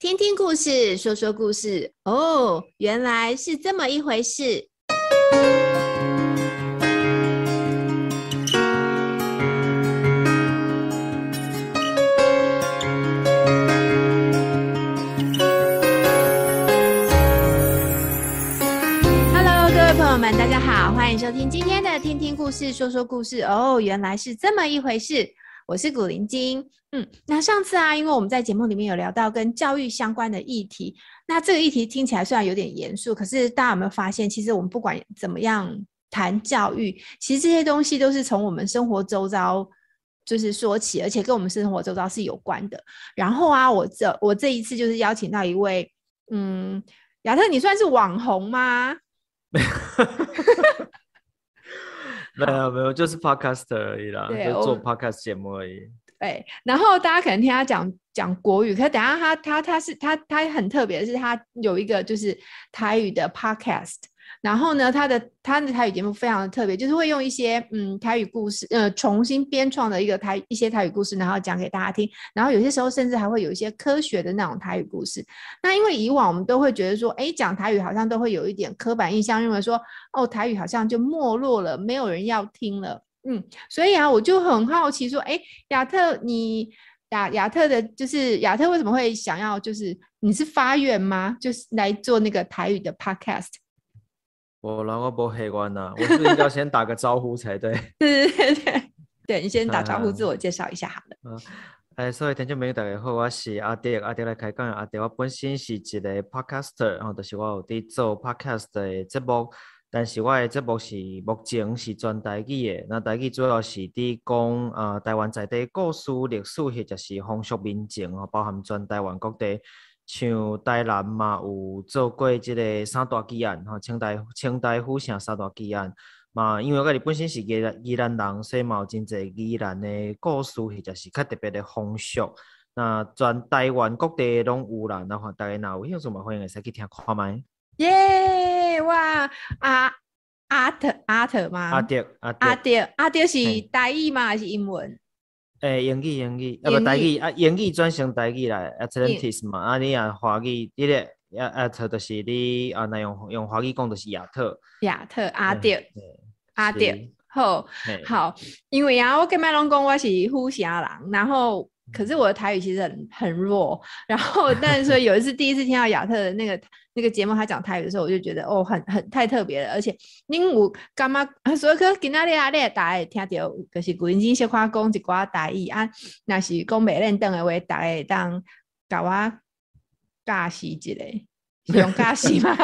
听听故事，说说故事哦，原来是这么一回事。哈喽，各位朋友们，大家好，欢迎收听今天的《听听故事，说说故事》哦，原来是这么一回事。我是古灵精，嗯，那上次啊，因为我们在节目里面有聊到跟教育相关的议题，那这个议题听起来虽然有点严肃，可是大家有没有发现，其实我们不管怎么样谈教育，其实这些东西都是从我们生活周遭就是说起，而且跟我们生活周遭是有关的。然后啊，我这我这一次就是邀请到一位，嗯，亚特，你算是网红吗？没有没有，就是 podcaster 而已啦，就做 podcast 节目而已。哎，然后大家可能听他讲讲国语，可等下他他他是他他很特别是，他有一个就是台语的 podcast。然后呢，他的他的台语节目非常的特别，就是会用一些嗯台语故事，呃重新编创的一个台一些台语故事，然后讲给大家听。然后有些时候甚至还会有一些科学的那种台语故事。那因为以往我们都会觉得说，哎，讲台语好像都会有一点刻板印象，认为说，哦，台语好像就没落了，没有人要听了，嗯。所以啊，我就很好奇说，哎，亚特你亚亚特的就是亚特为什么会想要就是你是发愿吗？就是来做那个台语的 podcast？我啷个不习惯呢？我是不是要先打个招呼才对？对对对对，你先打招呼，自我介绍一下好了。嗯，诶，所以听众朋友大家好，我是阿迪，阿迪来开讲。阿迪我本身是一个 podcaster，然后就是我有在做 podcaster 的节目，但是我的节目是目前是全台语的，那台语主要是在讲啊台湾在地故事、历史或者是风俗民情哦，包含全台湾各地。像台南嘛有做过一个三大奇案，吼，清代清代府城三大奇案嘛，因为我家己本身是个宜兰人，所以嘛有真侪宜兰的故事或者是较特别的风俗，那全台湾各地拢有啦，那欢大家有兴趣嘛，欢迎会使去听看麦。耶哇啊阿特阿特嘛阿特阿特阿特是台语嘛还是英文？诶，英语英语，啊不台语啊，英语转成台语来，Atlantis 嘛，啊你啊华语，这个啊啊特就是你啊，那用用华语讲就是亚特，亚特阿迪，阿迪，好，好，因为啊，我跟麦拢讲我是福建人，然后可是我的台语其实很很弱，然后但是说有一次第一次听到亚特的那个。这个节目他讲泰语的时候，我就觉得哦，很很太特别了。而且，您有干觉，所以可今仔日阿列大也听到，就是古灵精些话讲一寡大意啊，那是讲袂认同的话，大也当甲我教戏一下。用驾驶嘛？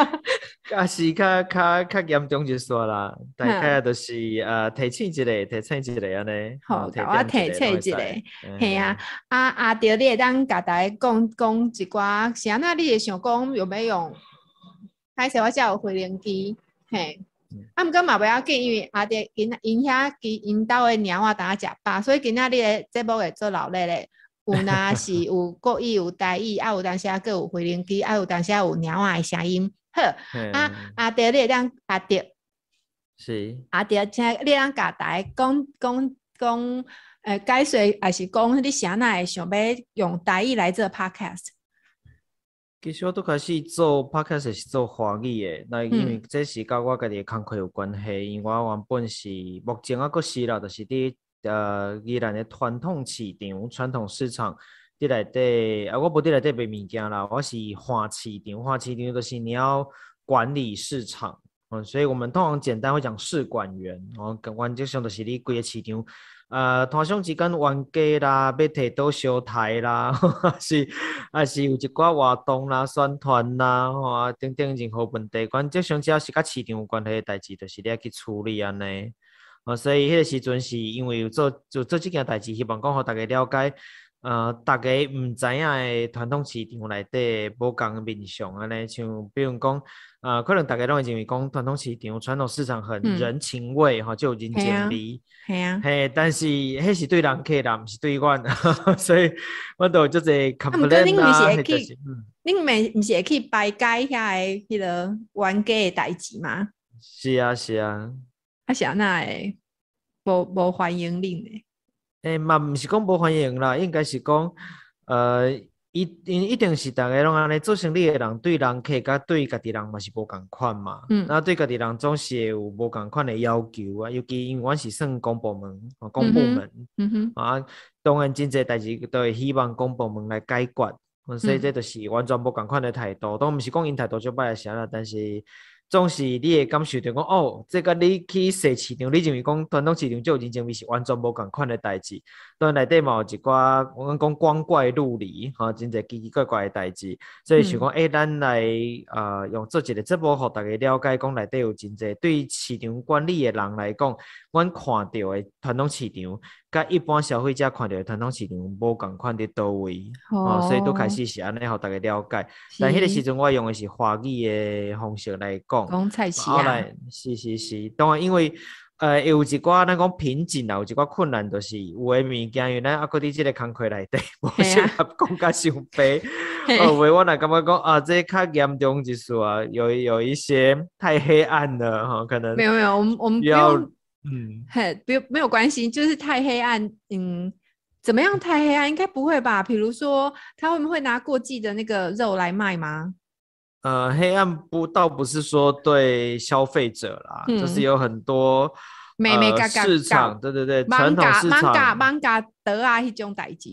驾 驶较较较严重就算啦，大概著是呃提醒一下，提醒一下尼。好，我提醒一下，系啊，阿阿着你会当甲家讲讲一寡，安那你会想讲有没用？歹势我才有回铃机，嘿，啊，毋过嘛不要紧，因为阿爹囡因遐因兜诶猫仔逐家食饱，所以囡仔你诶这波会做老咧咧。有哪是有国语、有台语，啊，有当时啊，佫有回音机，啊，有当时啊，有鸟仔的声音，呵，啊啊，你会当阿弟，是阿弟，听你当甲台，讲讲讲，诶，解说还是讲你啥会想欲用台语来做 Podcast？其实我都开始做 Podcast 是做华语的，那因为这是甲我家己诶工课有关系，因为我原本是目前啊，佫是啦，就是伫。呃，伊零的传统市场，传统市场，伫内底啊，我无伫内底卖物件啦，我是换市场，换市场就是你要管理市场，嗯，所以我们通常简单会讲市管员，跟阮即是都是你规个市场，呃，通常之间冤家啦，要摕刀相刣啦，是，也是有一寡活动啦、宣传啦，吼，等等任何问题，管这上只要是甲市场有关系诶代志，就是你要去处理安尼。啊，所以迄个时阵是因为做做做即件代志，希望讲互大家了解。呃，大家毋知影诶传统市场内底无共面相安尼像，比如讲，呃，可能大家拢会认为讲传统市场、传统市场很人情味，哈，就人情味。系啊。嘿，但是迄是对人客啦，毋是对我，所以我都做者考虑啦。你咪毋是会去以摆介遐诶迄个冤家诶代志吗？是啊，是啊。阿安那诶，无无欢迎恁诶。诶嘛，毋是讲无欢迎啦，应该是讲，呃，一因一定是逐个拢安尼做生意诶人，对人客甲对家己人嘛是无共款嘛。嗯。那对家己人总是有无共款诶要求啊，尤其因为是算公部门，公部门，嗯哼，啊，当然真济代志都会希望公部门来解决。嗯。所以这都是完全无共款诶态度，都毋是讲因态度就歹阿啥啦，但是。总是你会感受到讲，哦，这甲你去小市场，你认为讲传统市场做事情是完全无共款诶代志。但内底嘛有一寡，我讲讲光怪陆离，吼真侪奇奇怪怪诶代志。所以想讲，哎，咱来，呃，用做一个直播，互大家了解，讲内底有真侪对市场管理诶人来讲，阮看着诶传统市场，甲一般消费者看着诶传统市场无共款伫倒位。哦。所以都开始是安尼，互大家了解。但迄个时阵，我用诶是华语诶方式来讲。公菜起啊！是是是，当然因为呃，有一寡那个瓶颈啊，有一寡困难，就是有的物件原来阿哥在这里扛开来，的 冇适合讲甲消费。哦，尾我来感觉讲啊，这较严重一数啊，有有一些太黑暗的哈，可能没有没有，我们我们不要，嗯，不没有关系，就是太黑暗嗯，怎么样太黑暗？应该不会吧？比如说他会不会拿过季的那个肉来卖吗？呃，黑暗不倒不是说对消费者啦，就是有很多美美嘎嘎市场，对对对，传统市场、漫画、漫画、德啊那种代志，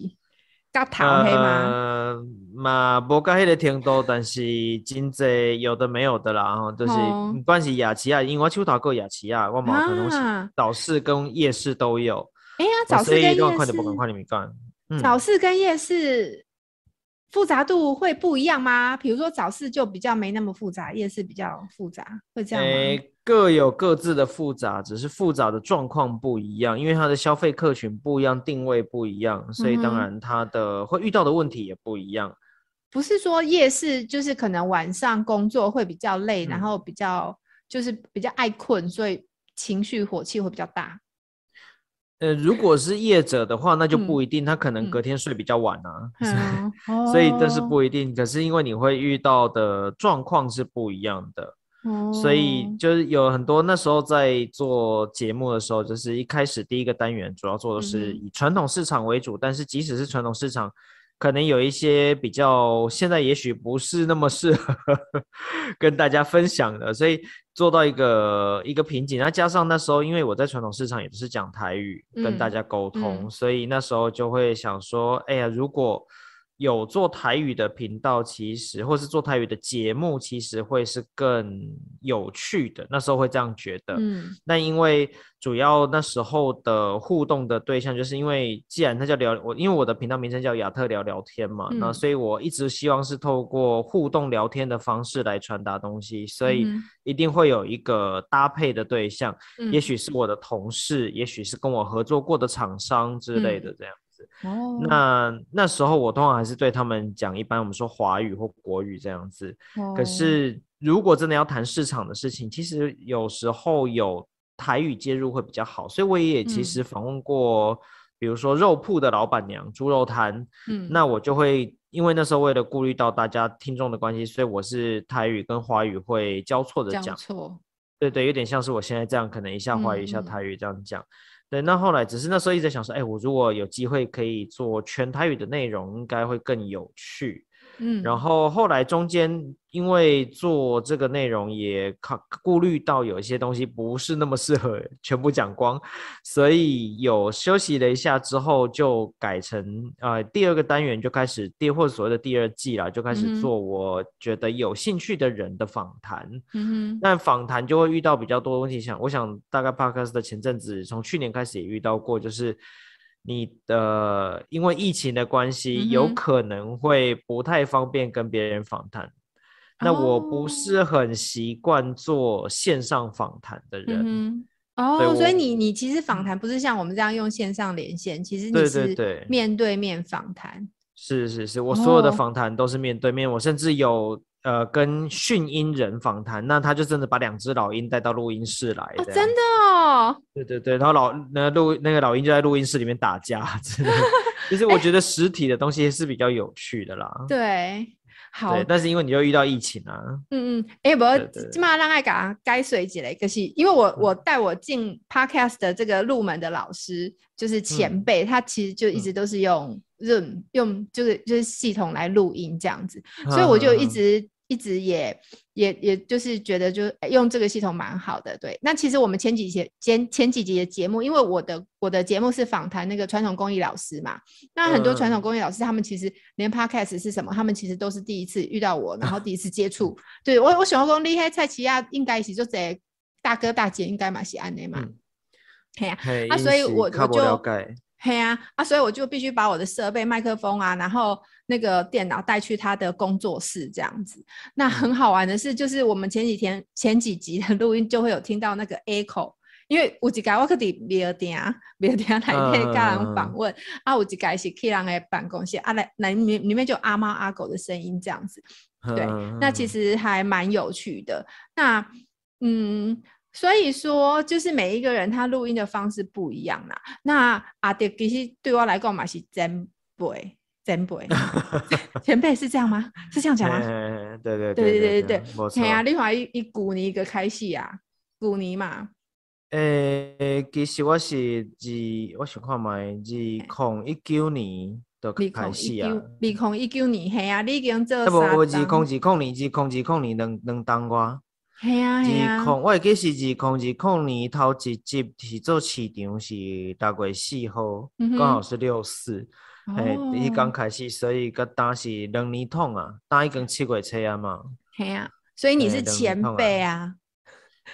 甲头黑嘛，嘛无甲迄个程度，但是真济有的没有的啦，吼，就是不管是雅琪亚，因为我出头购雅琪亚，我买可能东早市跟夜市都有，哎呀，早市跟夜市。复杂度会不一样吗？比如说早市就比较没那么复杂，夜市比较复杂，会这样吗？诶，各有各自的复杂，只是复杂的状况不一样，因为它的消费客群不一样，定位不一样，所以当然它的会遇到的问题也不一样。不是说夜市就是可能晚上工作会比较累，然后比较就是比较爱困，所以情绪火气会比较大。呃，如果是业者的话，那就不一定，他可能隔天睡比较晚啊 所以但是不一定。可是因为你会遇到的状况是不一样的，所以就是有很多那时候在做节目的时候，就是一开始第一个单元主要做的是以传统市场为主，但是即使是传统市场，可能有一些比较现在也许不是那么适合 跟大家分享的，所以。做到一个一个瓶颈，然后加上那时候，因为我在传统市场也不是讲台语跟大家沟通，所以那时候就会想说，哎呀，如果。有做台语的频道，其实或是做台语的节目，其实会是更有趣的。那时候会这样觉得，嗯。那因为主要那时候的互动的对象，就是因为既然那叫聊，我因为我的频道名称叫亚特聊聊天嘛，那所以我一直希望是透过互动聊天的方式来传达东西，所以一定会有一个搭配的对象，嗯，也许是我的同事，也许是跟我合作过的厂商之类的，这样。哦，那那时候我通常还是对他们讲一般我们说华语或国语这样子。哦，可是如果真的要谈市场的事情，其实有时候有台语介入会比较好。所以我也其实访问过，比如说肉铺的老板娘、猪肉摊。嗯，那我就会因为那时候为了顾虑到大家听众的关系，所以我是台语跟华语会交错着讲。错，对对，有点像是我现在这样，可能一下华语一下台语这样讲。对，那后来只是那时候一直在想说，哎，我如果有机会可以做全台语的内容，应该会更有趣。嗯，然后后来中间因为做这个内容也考顾虑到有一些东西不是那么适合 全部讲光，所以有休息了一下之后就改成呃第二个单元就开始第或者所谓的第二季了，就开始做我觉得有兴趣的人的访谈。嗯哼，那访谈就会遇到比较多问题，像我想大概 p 克斯 s 的前阵子从去年开始也遇到过，就是。你的因为疫情的关系，有可能会不太方便跟别人访谈。那我不是很习惯做线上访谈的人。哦，所以你你其实访谈不是像我们这样用线上连线，其实你是面对面访谈。是是是，我所有的访谈都是面对面，我甚至有。呃，跟训鹰人访谈，那他就真的把两只老鹰带到录音室来，真的哦。对对对，然后老那录那个老鹰就在录音室里面打架，真的。其是我觉得实体的东西是比较有趣的啦。对，好。但是因为你又遇到疫情啊，嗯嗯。哎，不过今嘛让爱嘎该随机了一个戏，因为我我带我进 Podcast 的这个入门的老师就是前辈，他其实就一直都是用 Zoom 用就是就是系统来录音这样子，所以我就一直。一直也也也就是觉得，就用这个系统蛮好的。对，那其实我们前几节前前几节的节目，因为我的我的节目是访谈那个传统工艺老师嘛，那很多传统工艺老师他们其实连 podcast 是什么，他们其实都是第一次遇到我，然后第一次接触。对，我我想讲你喺蔡其亚应该是做一大哥大姐，应该嘛是安内嘛。系啊，啊，所以我我就系啊，啊，所以我就必须把我的设备、麦克风啊，然后。那个电脑带去他的工作室这样子，那很好玩的是，就是我们前几天前几集的录音就会有听到那个 echo，因为有一间我去的别的店，别的店那天客人访问啊，有一间是客人的办公室啊，来来里里面就阿猫阿狗的声音这样子，对，那其实还蛮有趣的。那嗯，所以说就是每一个人他录音的方式不一样啦。那啊，其实对我来讲嘛是真贵。前辈，前辈是这样吗？是这样讲吗？对对对对对对对，系啊。你外一一股你一个开戏啊，股泥嘛。诶，其实我是二，我想看卖二零一九年的开始啊。二零一九年系啊，你已经做三。不，我是二零一九年，二零一九年两两当过。系啊系啊。二零我记计是二零一九年，头一集是做市场是大概四号，刚好是六四。哦，你刚开始，所以个当时两年痛啊，当一根七轨车啊嘛。嘿呀，所以你是前辈啊。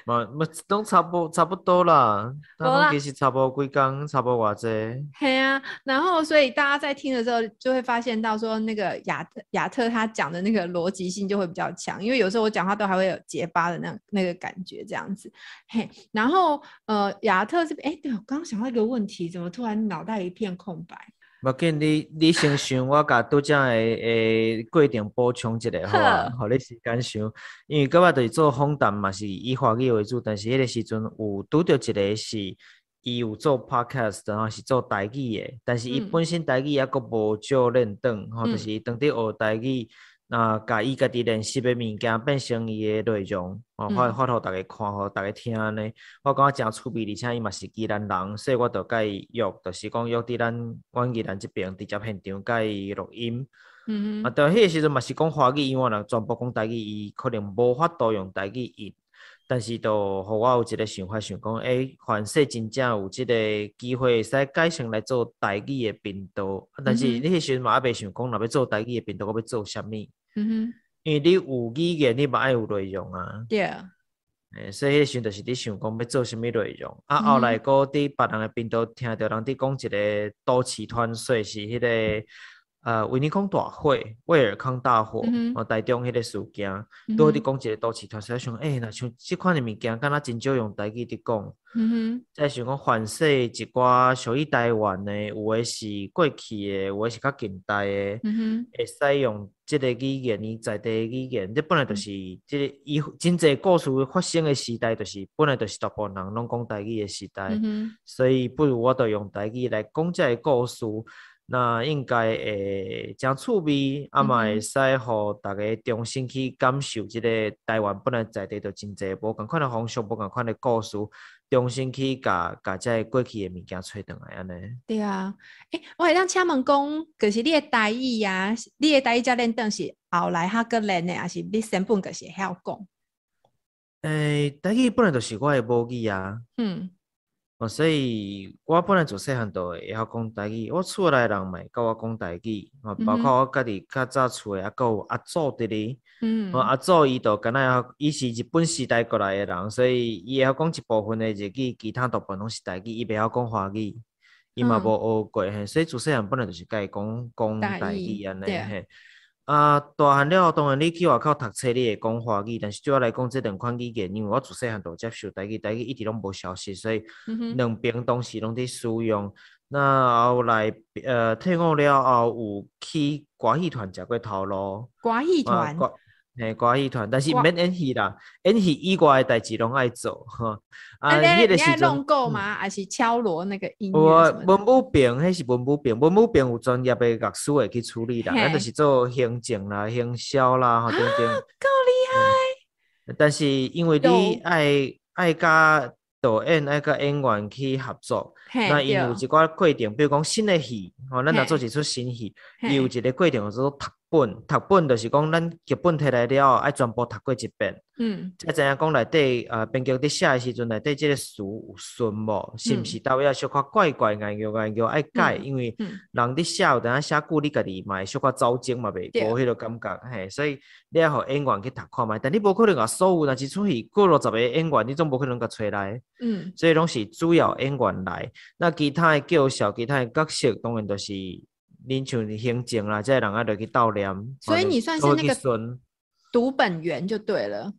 冇冇都差不差不多啦，都其实差不多几工，差不多偌济。嘿呀，然后所以大家在听的时候，就会发现到说那个亚特亚特他讲的那个逻辑性就会比较强，因为有时候我讲话都还会有结巴的那那个感觉这样子。嘿，然后呃亚特这边，哎，对我刚刚想到一个问题，怎么突然脑袋一片空白？我建议你先想，我甲拄只诶过程补充一下，好吼，互你时间想。因为格外就是做访谈嘛，是以话语为主，但是迄个时阵有拄着一个，是伊有做 podcast，然后是做台语诶，但是伊本身台语也阁无照认证，吼，就是当地学台语。那介伊家己练习诶物件，变成伊诶内容，哦发发互逐个看，互逐个听安尼。我感觉诚趣味，而且伊嘛是吉兰人，所以我就伊约，就是讲约伫咱阮吉兰即边直接现场伊录音。嗯嗯。啊，着迄个时阵嘛是讲华语，伊可人全部讲台语，伊可能无法度用台语。但是，互我有一个想法，想讲，诶，凡说真正有即个机会，使改成来做台语诶频道。但是，你迄时阵嘛也未想讲，若要做台语诶频道，我要做啥物？嗯哼，因为你有语言，你嘛爱有内容啊。对啊，所以迄阵就是你想讲要做物内容，啊后来嗰伫别人诶边都听到人伫讲一个都市传说，是迄个。呃，维尼康大火、威尔康大火，哦，台中迄个事件，都好伫讲一个都市传说。想，诶，若像即款诶物件，敢若真少用台语伫讲。嗯哼。再想讲，凡说一寡属于台湾诶，有诶是过去诶，有诶是较近代诶，嗯哼。会使用即个语言，伊在地语言，这本来就是，即个伊真侪故事发生诶时代，就是本来就是大部分人拢讲台语诶时代，嗯所以不如我着用台语来讲即个故事。那应该会真趣味，啊嘛会使互逐个重新去感受即个台湾本来在地着真济无共款的风俗，无共款的故事，重新去甲甲即个过去的物件揣倒来安尼。对啊，诶、我会当请问讲，就是你的待遇啊，你的待遇教练当是后来较个练的，抑是你先本就是会晓讲？诶、待遇本来就是我的无语啊。嗯。哦，所以我本来做细汉多，会晓讲台语。我厝内人咪，甲我讲台语。哦，包括我家己较早厝的啊，个阿祖伫咧，嗯。哦，阿祖伊都敢若晓伊是日本时代过来诶人，所以伊会晓讲一部分诶日语，其他大部分拢是台语，伊袂晓讲华语，伊嘛无学过嘿。所以做细汉本来就是甲伊讲讲台语安尼嘿。啊，大汉了后当然你去外口读册你会讲华语，但是对我来讲这两款语言，因为我自细汉都接受，台语台语一直拢无消失，所以两边东西拢伫使用。那后来呃退伍了后有去瓜戏团食过头路，瓜戏团。诶，歌戏团，但是免演戏啦，演戏以外的代志拢爱做哈。啊，你咧是弄够吗？还是敲锣那个音乐？文武兵，那是文武兵，文武兵有专业的乐师会去处理啦。咱就是做行政啦、行销啦，哈，等等。够厉害！但是因为你爱爱加导演爱加演员去合作，那因有一寡规定，比如讲新的戏，哦，咱若做一出新戏，伊有一个规定叫做。本读本就是讲，咱剧本摕来了，爱全部读过一遍。嗯，才知影讲内底，呃，编剧伫写诶时阵，内底即个词有顺无，是毋是尾啊，小可怪怪、硬叫硬叫爱改？因为人伫写，有阵仔写久，你家己嘛，小可糟践嘛袂，无迄个感觉嘿。所以你要互演员去读看卖，但你无可能啊，所有若是出去过落十个演员，你总无可能甲揣来。嗯，所以拢是主要演员来，那其他诶叫巧、其他诶角色当然就是。恁像行政啦，即个人啊，就去悼念，所以你算是那个读本源就对了。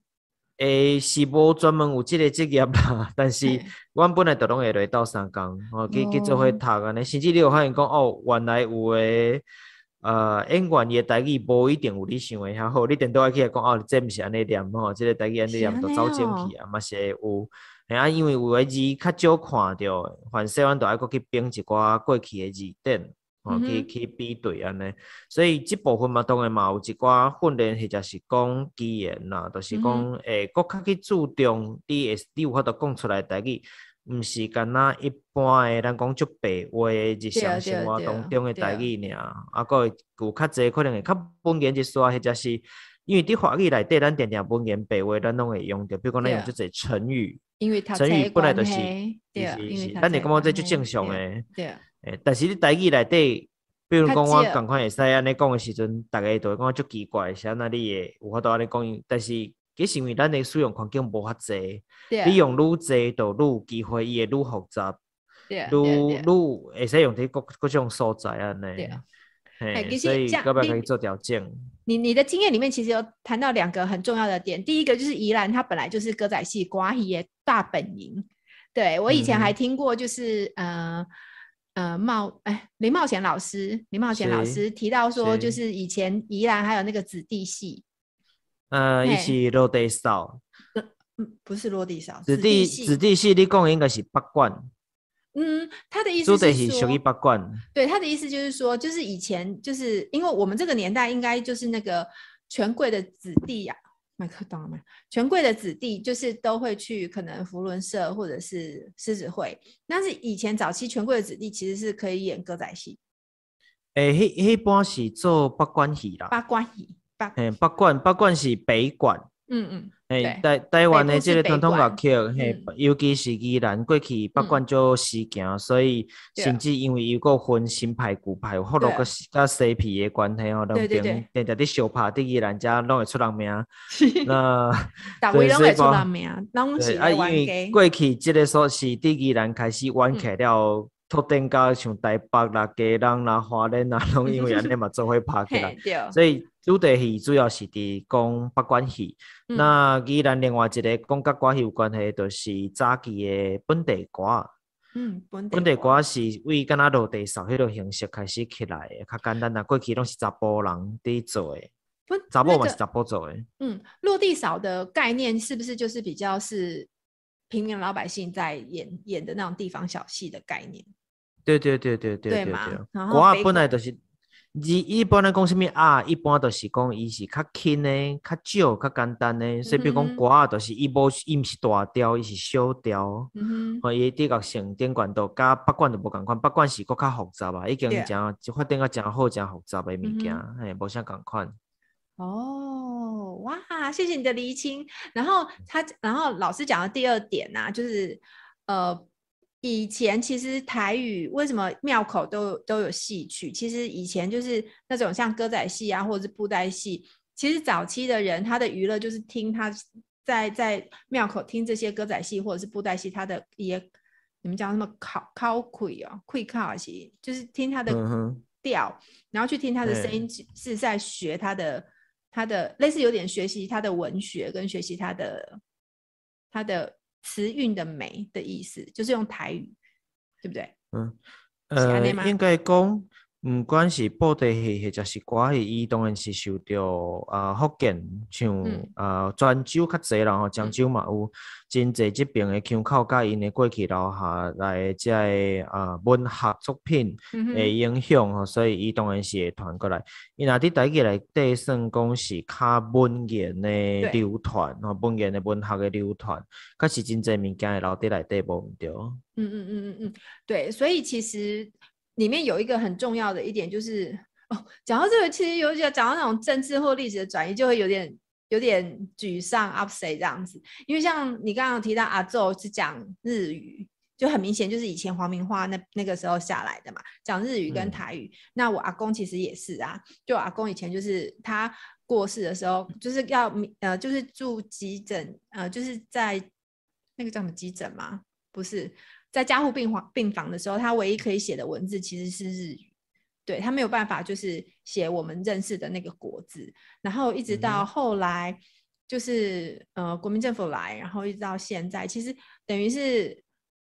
诶，是无专门有即个职业啦，但是阮本来著拢会来斗三共吼，去去做伙读安尼。甚至你有发现讲，哦，原来有诶，呃，演员伊诶代志无一定有你想诶遐好你等起去讲，哦，这毋是安尼念吼，即个代志安尼念都走正去啊，嘛是会有。然啊，因为有诶字较少看着，凡正阮都要去编一寡过去诶字典。哦，去去比对安尼，所以这部分嘛，当然嘛，有一寡训练或者是讲语言啦，就是讲诶，更较去注重你，你有法度讲出来台语，毋是干那一般诶，咱讲足白话诶，日常生活当中诶台语尔，啊个有较侪可能会较本言一耍，或者是因为伫法语内底咱常常本言白话咱拢会用着，比如讲咱用即个成语，因为成语本来就是，是，咱你感觉这就正常诶？诶，但是你大意来对，比如讲我赶快也使安尼讲的时阵，大家都会讲足奇怪，像那啲嘢，法度安尼讲。但是，佢是因为咱的使用环境无法子，你用愈多，就愈机会，伊会愈复杂，愈愈会使用啲各各种素材安尼。对啊，所以搿边可以做条件。你你的经验里面其实有谈到两个很重要的点，第一个就是宜兰，它本来就是歌仔戏、瓜语嘅大本营。对我以前还听过，就是嗯。呃冒哎林冒险老师林冒险老师提到说就是以前宜兰还有那个子弟系，呃一起落地少，不是落地少子弟子弟系你讲应该是八冠，嗯他的意思是说对他的意思就是说就是以前就是因为我们这个年代应该就是那个权贵的子弟呀。麦克懂了权贵的子弟就是都会去，可能福伦社或者是狮子会。但是以前早期权贵的子弟其实是可以演歌仔戏。诶，迄迄帮是做八关戏啦。八关戏，八嗯，八关八关是北馆。嗯嗯，台台湾的这个传统乐器，嘿，尤其是伊人过去不管做事行，所以甚至因为有个分新派旧派，好多个甲 c 皮的关系哦，两边在在伫相拍，对伊人家拢会出人名，那 所以是啊，因为过去这个说是对伊人开始玩起了。托顶到像台北啦、基隆啦、华莲啦，拢因为安尼嘛做会拍起来。所以主题戏主要是伫讲八卦戏。那既然另外一个讲甲关系有关系，就是早期嘅本地歌。嗯，本地歌是为加拿落地少迄种形式开始起来嘅，较简单啦。过去拢是杂甫人伫做，杂甫嘛是杂甫做嘅。嗯，落地少的概念是不是就是比较是平民老百姓在演演的那种地方小戏的概念？对对对对对对对，歌啊本来就是，你一般来讲什么啊？一般都是讲伊是较轻的、较少、较简单的。所以比如讲歌啊，就是伊无伊毋是大调，伊是小调。嗯哼。哦，伊的个声顶管度，加北管都无共款，北管是搁较复杂吧？伊经伊讲就发展个诚好诚复杂的物件，哎，无啥共款。哦，哇，谢谢你的厘清。然后他，然后老师讲的第二点呐，就是呃。以前其实台语为什么庙口都都有戏曲？其实以前就是那种像歌仔戏啊，或者是布袋戏。其实早期的人他的娱乐就是听他在在庙口听这些歌仔戏或者是布袋戏，他的也你们叫什么考考轨啊，轨考啊，其实就是听他的调，然后去听他的声音，是在学他的他的类似有点学习他的文学跟学习他的他的。词韵的美的意思，就是用台语，对不对？嗯，应该公。唔管是布地戏或者是歌戏，伊当然是受到啊福建像啊泉州较济啦吼，漳州嘛有真济即边诶腔口甲因诶过去留下来遮诶啊文学作品诶影响吼，所以伊当然是会传过来。因若伫台记内底算讲是较文言诶流传，吼文言诶文学诶流传，更是真济物件会留伫内底无毋着。嗯嗯嗯嗯嗯，对，所以其实。里面有一个很重要的一点，就是哦，讲到这个，其实有讲讲到那种政治或历史的转移，就会有点有点沮丧，upset 这样子。因为像你刚刚提到阿昼是讲日语，就很明显就是以前黄明花那那个时候下来的嘛，讲日语跟台语。那我阿公其实也是啊，就阿公以前就是他过世的时候，就是要呃，就是住急诊，呃，就是在那个叫什么急诊吗？不是。在加护病房病房的时候，他唯一可以写的文字其实是日语。对他没有办法，就是写我们认识的那个国字。然后一直到后来，就是呃国民政府来，然后一直到现在，其实等于是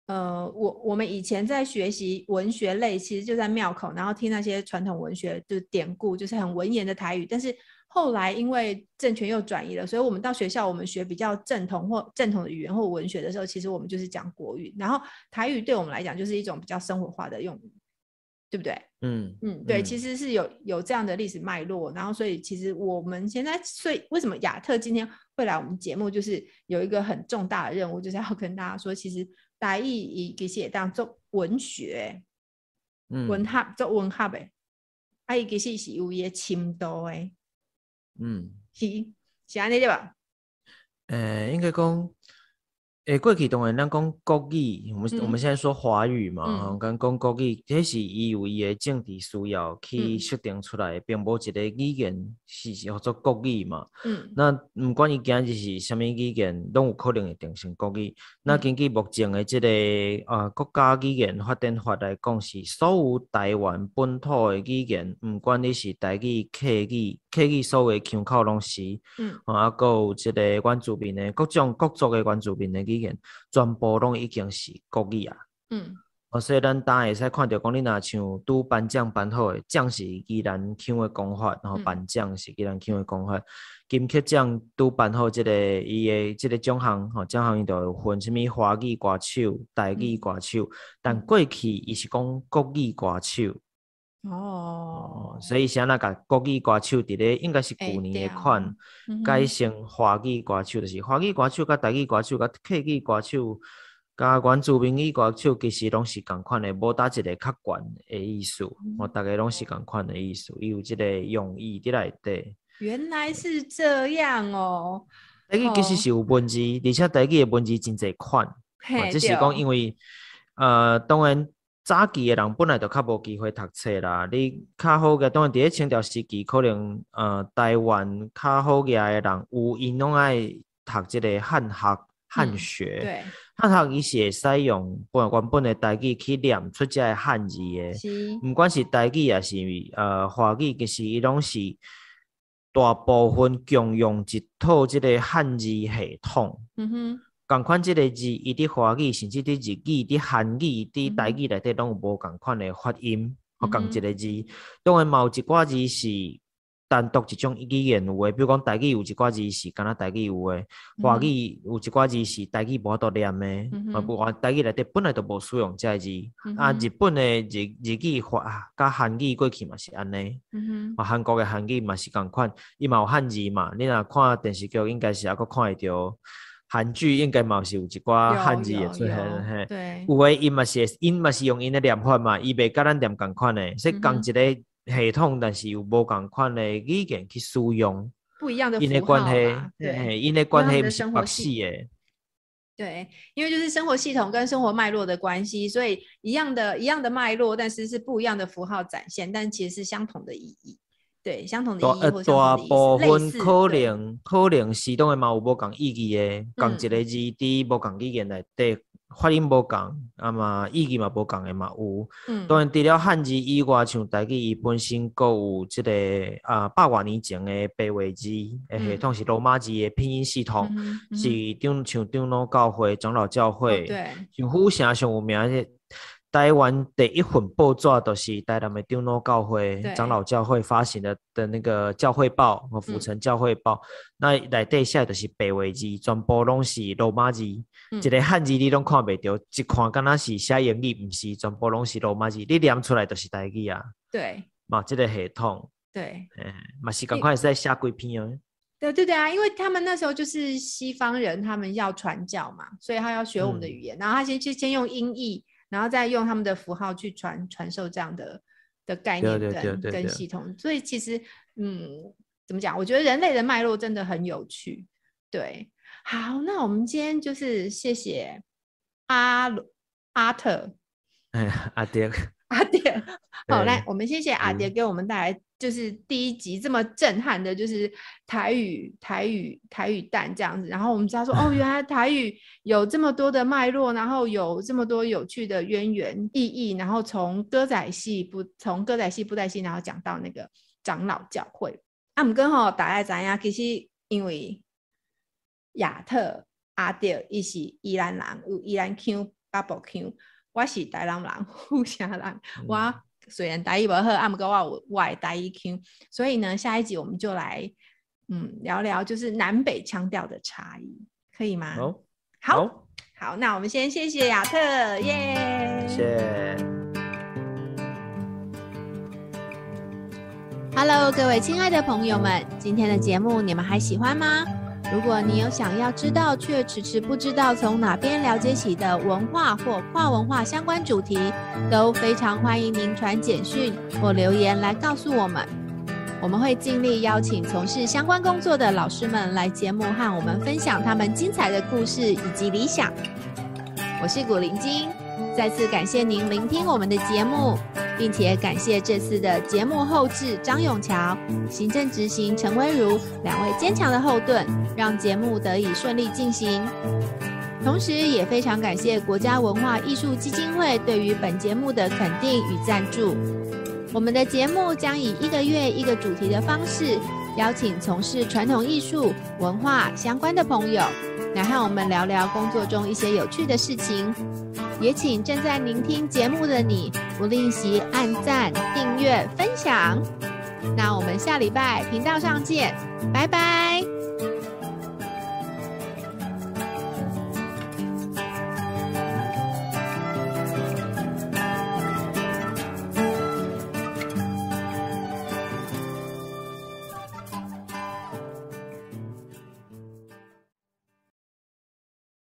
呃我我们以前在学习文学类，其实就在庙口，然后听那些传统文学的典故，就是很文言的台语，但是。后来因为政权又转移了，所以我们到学校，我们学比较正统或正统的语言或文学的时候，其实我们就是讲国语。然后台语对我们来讲就是一种比较生活化的用语，对不对？嗯嗯，对，其实是有有这样的历史脉络。然后所以其实我们现在，所以为什么亚特今天会来我们节目，就是有一个很重大的任务，就是要跟大家说，其实台语也写当作文学，嗯，文哈做文合的，啊，其实是有一些深度诶。嗯，是，是安尼只吧？诶，应该讲，诶，过去当然咱讲国语，我们我们现在说华语嘛，咱讲国语，迄是伊有伊的政治需要去设定出来，并无一个语言是叫做国语嘛。嗯，那毋管伊今日是啥物语言，拢有可能会定成国语。那根据目前的即个啊，国家语言发展法来讲，是所有台湾本土的语言，毋管你是台语、客语。科技所谓腔口拢是，嗯，啊，个有即个原住民的，各种各族的原住民的语言，全部拢已经是国语啊，嗯，所以咱今会使看到讲，你若像拄颁奖颁好的，奖是伊人腔的讲法，然后颁奖是伊人腔的讲法，金曲奖拄颁好即个伊的即个奖项，吼，奖项伊就分啥物华语歌手、台语歌手，但过去伊是讲国语歌手。哦，所以像那个国语歌手，伫咧，应该是旧年的款。改成华语歌手，就是华语歌手、甲台语歌手、甲客语歌手、甲原住民语歌手，其实拢是共款的，无搭一个较悬的意思。我逐个拢是共款的意思，伊有即个用意伫内底。原来是这样哦。台语其实是有文字，而且台语的文字真济款。只是讲因为呃，当然。早期嘅人本来就较无机会读册啦，你较好嘅当然伫咧清朝时期，可能呃台湾较好嘅人有因拢爱读即个汉学、汉学。对，汉学伊是会使用本原本嘅代志去念出即个汉字嘅，毋管是台语也是呃华语，其实伊拢是大部分共用一套即个汉字系统。嗯哼。共款即个字，伊伫华语、甚至伫日语、伫韩语、伫台语内底拢有无共款诶发音，共一个字。当然，某一寡字是单独一种语言有诶，比如讲台语有一寡字是敢若台语有诶，华语有一寡字是台语无法度念诶，啊，不台语内底本来都无使用这字。啊，日本诶日日语华甲韩语过去嘛是安尼，啊，韩国诶韩语嘛是共款，伊嘛有汉字嘛，你若看电视剧，应该是抑佫看会着。韩剧应该嘛是有一寡汉字也出现，嘿。对。因为因嘛是因嘛是用因的念法嘛，伊袂甲咱念共款嘞，说以一个系统，但是有无共款嘞，语言去使用。不一样的因符关系，对，因的关系唔是白死诶。对，因为就是生活系统跟生活脉络的关系，所以一样的一样的脉络，但是是不一样的符号展现，但其实是相同的意义。对，相同的，呃，大部分可能可能是统的嘛有无共意义的，共一个字，伫无共语言内底发音无共，啊嘛意义嘛无共的嘛有，当然除了汉字以外，像大家伊本身阁有即个啊百外年前的白话字，诶系统是罗马字的拼音系统，是像像长老教会、长老教会，对，像乎上上有名诶。台湾第一份报纸就是台南的丢脑教会长老教会发行的的那个教会报，和辅城教会报，那内底写就是白话字，全部拢是罗马字，一个汉字你拢看不着，一看敢若是写英语，毋是，全部拢是罗马字，你念出来就是台语啊。对，嘛，这个系统，对，哎，嘛是赶快在写鬼片哦。对对对啊，因为他们那时候就是西方人，他们要传教嘛，所以他要学我们的语言，然后他先去先用英译。然后再用他们的符号去传传授这样的的概念跟跟系统，所以其实嗯，怎么讲？我觉得人类的脉络真的很有趣。对，好，那我们今天就是谢谢阿阿特，哎，阿特。阿蝶，好，来，我们谢谢阿蝶给我们带来，就是第一集这么震撼的，就是台语、台语、台语蛋这样子。然后我们道说，哦，原 来台语有这么多的脉络，然后有这么多有趣的渊源、意义。然后从歌仔戏不，从歌仔戏、布袋戏，然后讲到那个长老教会。阿姆哥吼，大家知影，其实因为亚特阿蝶伊是伊兰人，有伊兰腔、l e 腔。我是台南人，互 相人，我虽然大伊不好，阿姆哥我我爱大伊听。所以呢，下一集我们就来，嗯，聊聊就是南北腔调的差异，可以吗？好，好，好。那我们先谢谢亚特，耶，谢谢。Hello，各位亲爱的朋友们，今天的节目你们还喜欢吗？如果你有想要知道却迟迟不知道从哪边了解起的文化或跨文化相关主题，都非常欢迎您传简讯或留言来告诉我们，我们会尽力邀请从事相关工作的老师们来节目和我们分享他们精彩的故事以及理想。我是古灵精。再次感谢您聆听我们的节目，并且感谢这次的节目后制张永桥、行政执行陈威如两位坚强的后盾，让节目得以顺利进行。同时，也非常感谢国家文化艺术基金会对于本节目的肯定与赞助。我们的节目将以一个月一个主题的方式，邀请从事传统艺术文化相关的朋友来和我们聊聊工作中一些有趣的事情。也请正在聆听节目的你，不吝惜按赞、订阅、分享。那我们下礼拜频道上见，拜拜。